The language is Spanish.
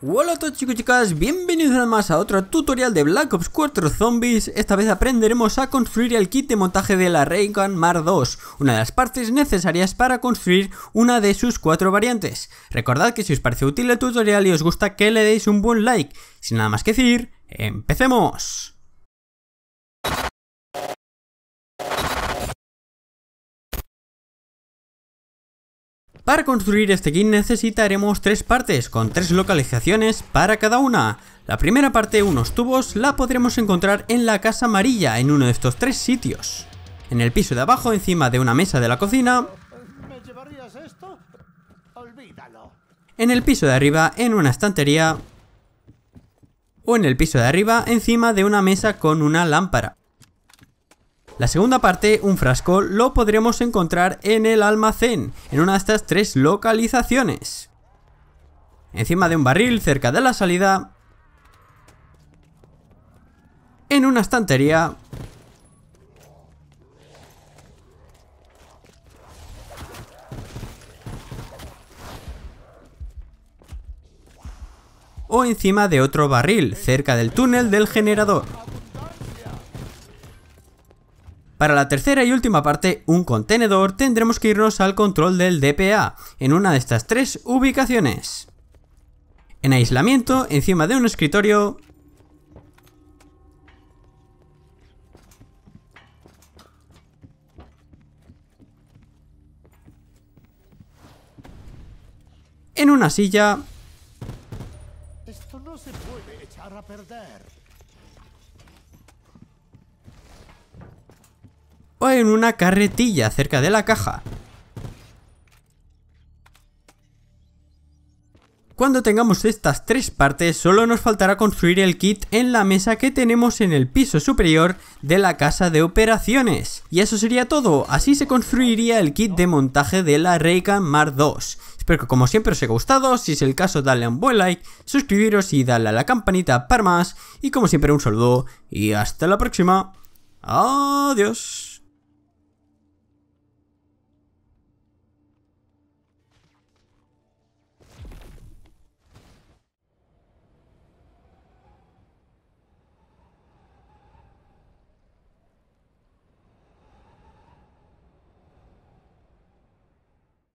Hola a todos chicos y chicas, bienvenidos una más a otro tutorial de Black Ops 4 Zombies Esta vez aprenderemos a construir el kit de montaje de la Raygun Mar 2 Una de las partes necesarias para construir una de sus cuatro variantes Recordad que si os parece útil el tutorial y os gusta que le deis un buen like Sin nada más que decir, ¡empecemos! Para construir este kit necesitaremos tres partes con tres localizaciones para cada una. La primera parte, unos tubos, la podremos encontrar en la casa amarilla en uno de estos tres sitios. En el piso de abajo, encima de una mesa de la cocina. esto? Olvídalo. En el piso de arriba, en una estantería. O en el piso de arriba, encima de una mesa con una lámpara. La segunda parte, un frasco, lo podremos encontrar en el almacén, en una de estas tres localizaciones. Encima de un barril, cerca de la salida. En una estantería. O encima de otro barril, cerca del túnel del generador. Para la tercera y última parte, un contenedor, tendremos que irnos al control del DPA, en una de estas tres ubicaciones. En aislamiento, encima de un escritorio... En una silla... Esto no se puede echar a perder. o en una carretilla cerca de la caja. Cuando tengamos estas tres partes solo nos faltará construir el kit en la mesa que tenemos en el piso superior de la casa de operaciones. Y eso sería todo, así se construiría el kit de montaje de la Raycan Mar II. Espero que como siempre os haya gustado, si es el caso dale un buen like, suscribiros y dale a la campanita para más. Y como siempre un saludo y hasta la próxima. Adiós.